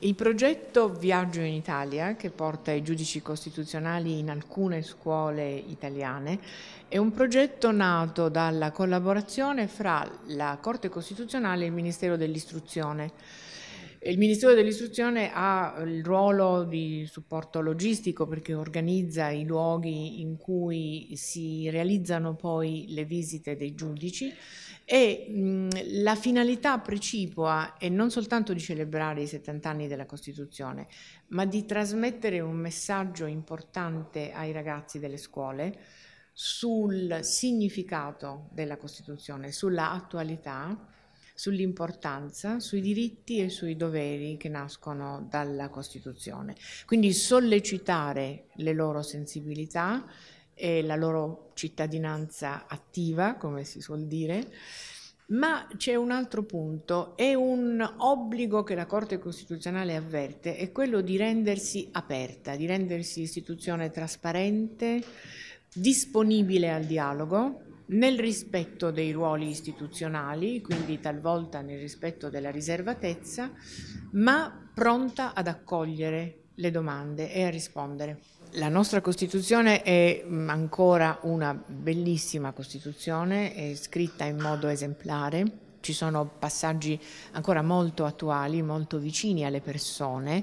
Il progetto Viaggio in Italia, che porta i giudici costituzionali in alcune scuole italiane, è un progetto nato dalla collaborazione fra la Corte Costituzionale e il Ministero dell'Istruzione. Il Ministero dell'Istruzione ha eh, il ruolo di supporto logistico perché organizza i luoghi in cui si realizzano poi le visite dei giudici e mh, mm, la finalità precipua è non soltanto di celebrare i 70 anni della Costituzione, ma di trasmettere un messaggio importante ai ragazzi delle scuole sul significato della Costituzione, sulla attualità sull'importanza, sui diritti e sui doveri che nascono dalla Costituzione. Quindi sollecitare le loro sensibilità e la loro cittadinanza attiva, come si suol dire, ma c'è un altro punto, è un obbligo che la Corte Costituzionale avverte, è quello di rendersi aperta, di rendersi istituzione trasparente, disponibile al dialogo, nel rispetto dei ruoli istituzionali, quindi talvolta nel rispetto della riservatezza, ma pronta ad accogliere le domande e a rispondere. La nostra Costituzione è mm, ancora una bellissima Costituzione, è scritta in modo esemplare, ci sono passaggi ancora molto attuali, molto vicini alle persone.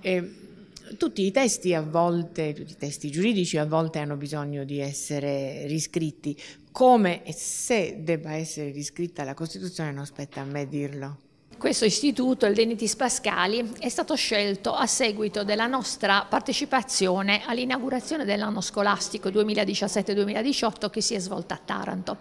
E tutti i testi a volte, tutti i testi giuridici a volte hanno bisogno di essere riscritti. Come e se debba essere riscritta la Costituzione non spetta a me dirlo. Questo istituto, il Denitis Pascali, è stato scelto a seguito della nostra partecipazione all'inaugurazione dell'anno scolastico 2017-2018 che si è svolta a Taranto.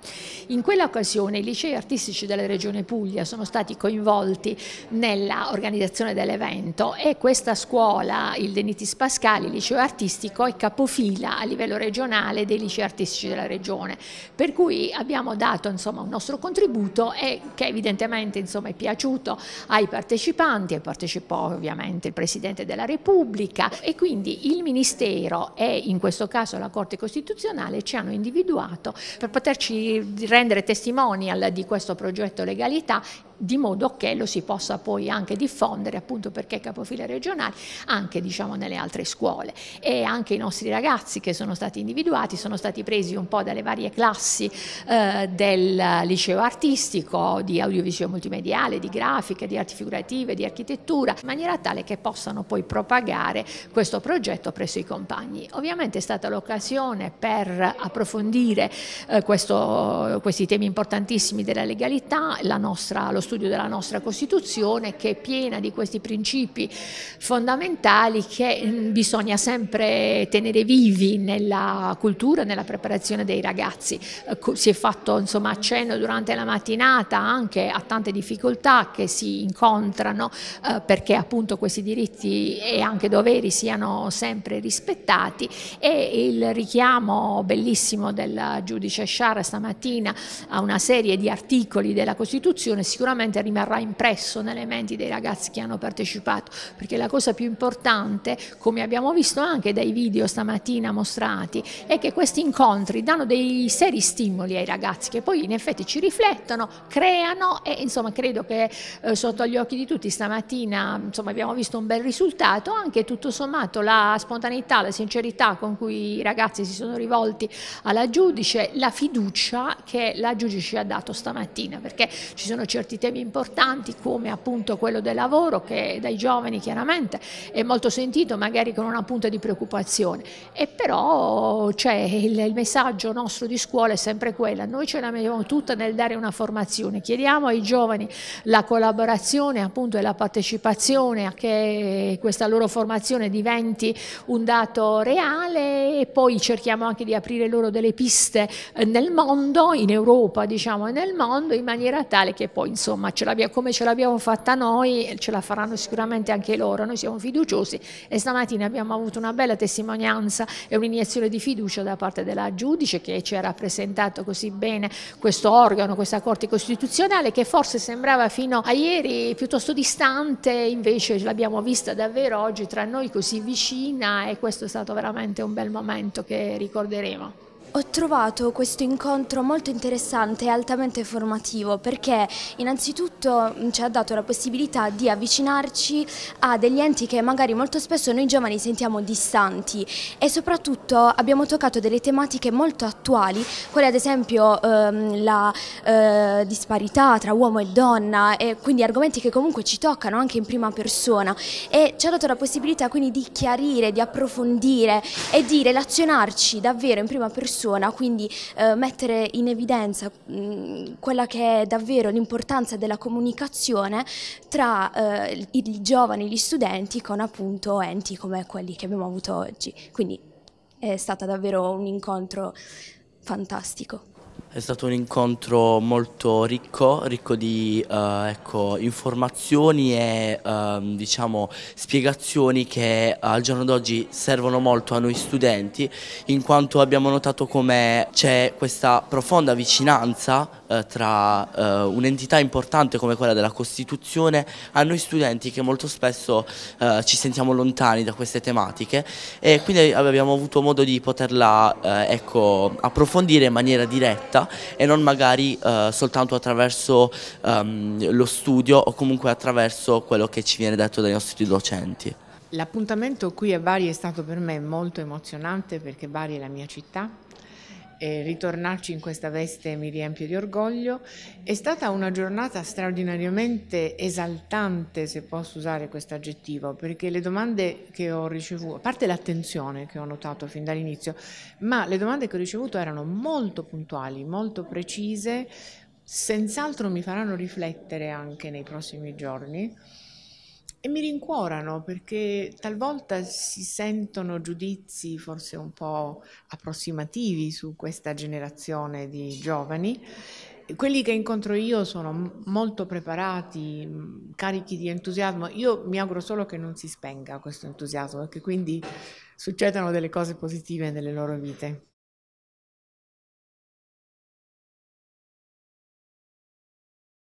In quella occasione i licei artistici della Regione Puglia sono stati coinvolti nell'organizzazione dell'evento e questa scuola, il Denitis Pascali, liceo artistico, è capofila a livello regionale dei licei artistici della Regione. Per cui abbiamo dato insomma, un nostro contributo e che evidentemente insomma, è piaciuto tutto ai partecipanti, e partecipò ovviamente il Presidente della Repubblica e quindi il Ministero e in questo caso la Corte Costituzionale ci hanno individuato per poterci rendere testimonial di questo progetto legalità di modo che lo si possa poi anche diffondere appunto perché capofile regionale anche diciamo nelle altre scuole e anche i nostri ragazzi che sono stati individuati sono stati presi un po' dalle varie classi eh, del liceo artistico di audiovisivo multimediale, di grafica, di arti figurative, di architettura in maniera tale che possano poi propagare questo progetto presso i compagni. Ovviamente è stata l'occasione per approfondire eh, questo, questi temi importantissimi della legalità, la nostra, lo studio della nostra Costituzione che è piena di questi principi fondamentali che mm, bisogna sempre tenere vivi nella cultura, nella preparazione dei ragazzi. Eh, si è fatto insomma, accenno durante la mattinata anche a tante difficoltà che si incontrano eh, perché appunto questi diritti e anche doveri siano sempre rispettati e il richiamo bellissimo del giudice Sciara stamattina a una serie di articoli della Costituzione sicuramente sicuramente rimarrà impresso nelle menti dei ragazzi che hanno partecipato, perché la cosa più importante, come abbiamo visto anche dai video stamattina mostrati, è che questi incontri danno dei seri stimoli ai ragazzi che poi in effetti ci riflettono, creano e insomma credo che eh, sotto gli occhi di tutti stamattina insomma, abbiamo visto un bel risultato, anche tutto sommato la spontaneità, la sincerità con cui i ragazzi si sono rivolti alla giudice, la fiducia che la giudice ci ha dato stamattina, perché ci sono certi temi temi importanti come appunto quello del lavoro che dai giovani chiaramente è molto sentito magari con una punta di preoccupazione e però cioè, il, il, messaggio nostro di scuola è sempre quello, noi ce la mettiamo tutta nel dare una formazione, chiediamo ai giovani la collaborazione appunto e la partecipazione a che questa loro formazione diventi un dato reale e poi cerchiamo anche di aprire loro delle piste eh, nel mondo, in Europa diciamo e nel mondo in maniera tale che poi insomma insomma come ce l'abbiamo fatta noi ce la faranno sicuramente anche loro, noi siamo fiduciosi e stamattina abbiamo avuto una bella testimonianza e un'iniezione di fiducia da parte della giudice che ci ha rappresentato così bene questo organo, questa Corte Costituzionale che forse sembrava fino a ieri piuttosto distante, invece l'abbiamo vista davvero oggi tra noi così vicina e questo è stato veramente un bel momento che ricorderemo. Ho trovato questo incontro molto interessante e altamente formativo perché innanzitutto mm, ci ha dato la possibilità di avvicinarci a degli enti che magari molto spesso noi giovani sentiamo distanti e soprattutto abbiamo toccato delle tematiche molto attuali, quali ad esempio ehm, la eh, disparità tra uomo e donna e quindi argomenti che comunque ci toccano anche in prima persona e ci ha dato la possibilità quindi di chiarire, di approfondire e di relazionarci davvero in prima persona persona, quindi eh, mettere in evidenza mh, mm, quella che è davvero l'importanza della comunicazione tra eh, i, i giovani, gli studenti con appunto enti come quelli che abbiamo avuto oggi. Quindi è stato davvero un incontro fantastico. È stato un incontro molto ricco, ricco di eh, ecco, informazioni e eh, diciamo, spiegazioni che eh, al giorno d'oggi servono molto a noi studenti in quanto abbiamo notato come c'è questa profonda vicinanza eh, tra eh, un'entità importante come quella della Costituzione a noi studenti che molto spesso eh, ci sentiamo lontani da queste tematiche e quindi abbiamo avuto modo di poterla ecco, approfondire in maniera diretta pratica e non magari eh, soltanto attraverso ehm, lo studio o comunque attraverso quello che ci viene detto dai nostri docenti. L'appuntamento qui a Bari è stato per me molto emozionante perché Bari è la mia città, e ritornarci in questa veste mi riempie di orgoglio. È stata una giornata straordinariamente esaltante, se posso usare questo aggettivo, perché le domande che ho ricevuto, a parte l'attenzione che ho notato fin dall'inizio, ma le domande che ho ricevuto erano molto puntuali, molto precise, senz'altro mi faranno riflettere anche nei prossimi giorni e mi rincuorano perché talvolta si sentono giudizi forse un po' approssimativi su questa generazione di giovani. Quelli che incontro io sono molto preparati, carichi di entusiasmo. Io mi auguro solo che non si spenga questo entusiasmo e che quindi succedano delle cose positive nelle loro vite.